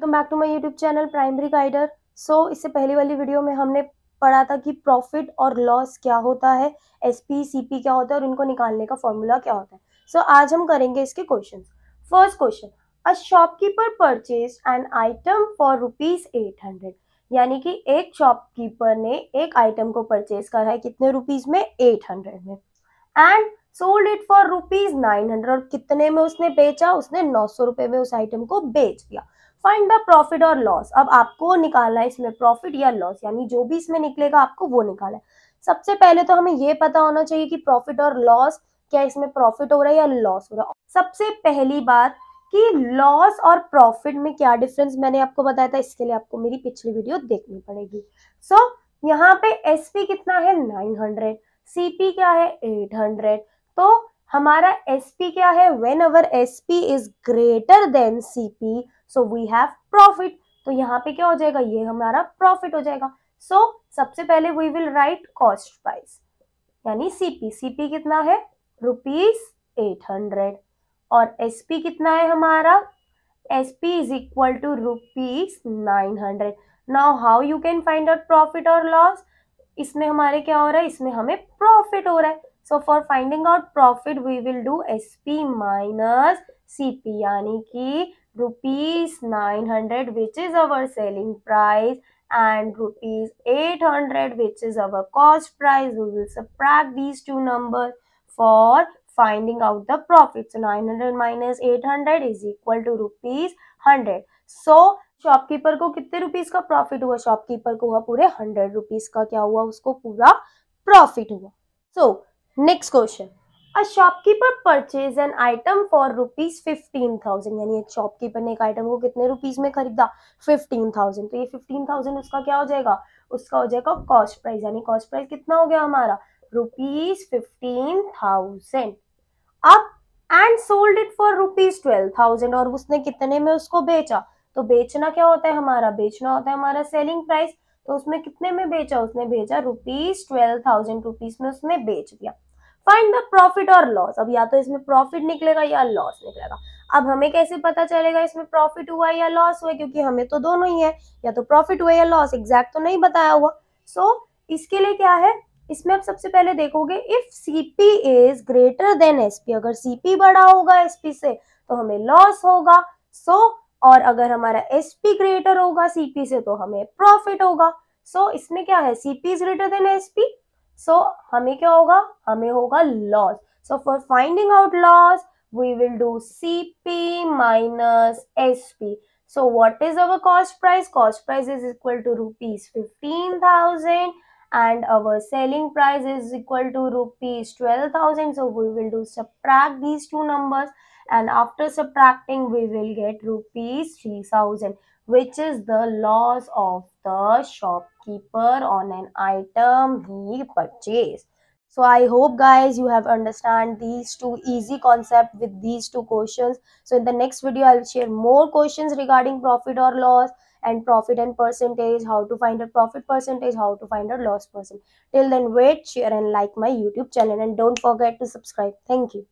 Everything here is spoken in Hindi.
Welcome back to my YouTube channel primary guider so इससे पहले वाली वीडियो में हमने पढ़ा था कि प्रॉफिट और लॉस क्या होता है एसपी सीपी क्या होता है और इनको निकालने का फॉर्मूला क्या होता है सो so, आज हम करेंगे इसके question first question a shopkeeper purchase an item for rupees यानी कि एक शॉपकीपर ने एक आइटम को परचेज करा है कितने रुपीज में एट हंड्रेड में and sold it for rupees nine hundred और कितने में उसने बेचा उसने नौ सौ रुपए में उस आइटम को बेच दिया फाइंड द प्रॉफिट और लॉस अब आपको निकालना है इसमें प्रॉफिट या लॉस यानी जो भी इसमें निकलेगा आपको वो निकालना है सबसे पहले तो हमें ये पता होना चाहिए कि प्रॉफिट और लॉस क्या इसमें प्रॉफिट हो रहा है या लॉस हो रहा है सबसे पहली बात कि लॉस और प्रॉफिट में क्या डिफरेंस मैंने आपको बताया था इसके लिए आपको मेरी पिछली वीडियो देखनी पड़ेगी सो so, यहाँ पे एसपी कितना है 900 सीपी क्या है 800 तो हमारा एस पी क्या है when our S P is greater than C P so we have profit तो यहाँ पे क्या हो जाएगा ये हमारा प्रॉफिट हो जाएगा सो so, सबसे पहले we will write cost price यानी सी पी सी पी कितना है रुपीज एट हंड्रेड और एस पी कितना है हमारा S P is equal to rupees nine hundred now how you can find out profit और लॉस इसमें हमारे क्या हो रहा है इसमें हमें प्रॉफिट हो रहा है so for finding out profit we will do S P minus C P यानी कि rupees nine hundred which is our selling price hundred which is our cost price we will we these two number for finding out the profit so nine hundred minus eight hundred is equal to rupees hundred so shopkeeper को कितने रुपीज का प्रॉफिट हुआ शॉपकीपर को हुआ पूरे हंड्रेड रुपीज का क्या हुआ उसको पूरा प्रॉफिट हुआ so so, next question a shopkeeper purchase an item for rupees fifteen thousand यानी एक शॉपकीपर ने एक आइटम को कितने रुपीज में खरीदा फिफ्टीन थाउजेंड तो ये फिफ्टीन थाउजेंड उसका क्या हो जाएगा उसका हो जाएगा कॉस्ट प्राइस यानी कॉस्ट प्राइस कितना हो गया हमारा रुपीज फिफ्टीन थाउजेंड अब and sold it for rupees twelve thousand और उसने कितने में उसको बेचा तो बेचना क्या होता है हमारा बेचना होता है हमारा सेलिंग प्राइस तो उसमें कितने में बेचा उसने भेजा रुपीज ट्वेल्व थाउजेंड रुपीज में उसने बेच दिया फाइंड द प्रॉफिट और लॉस अब या तो इसमें प्रॉफिट निकलेगा या लॉस निकलेगा अब हमें कैसे पता चलेगा इसमें प्रॉफिट हुआ या लॉस हुआ क्योंकि हमें तो दोनों ही है या तो प्रॉफिट हुआ या लॉस एग्जैक्ट तो नहीं बताया हुआ सो so, इसके लिए क्या है इसमें आप सबसे पहले देखोगे if CP is greater than SP अगर सीपी बड़ा होगा एसपी से तो हमें लॉस होगा सो so, और अगर हमारा एसपी ग्रेटर होगा सीपी से तो हमें प्रॉफिट होगा सो so, इसमें क्या है CP is greater than SP so हमें क्या होगा हमें होगा loss so for finding out loss we will do CP minus SP so what is our cost price cost price is equal to rupees fifteen and our selling price is equal to rupees 12000 so we will do subtract these two numbers and after subtracting we will get rupees 3000 which is the loss of the shopkeeper on an item he purchased. So I hope guys you have understand these two easy concept with these two questions. So in the next video I will share more questions regarding profit or loss and profit and percentage, how to find a profit percentage, how to find a loss percentage. Till then wait, share and like my YouTube channel and don't forget to subscribe. Thank you.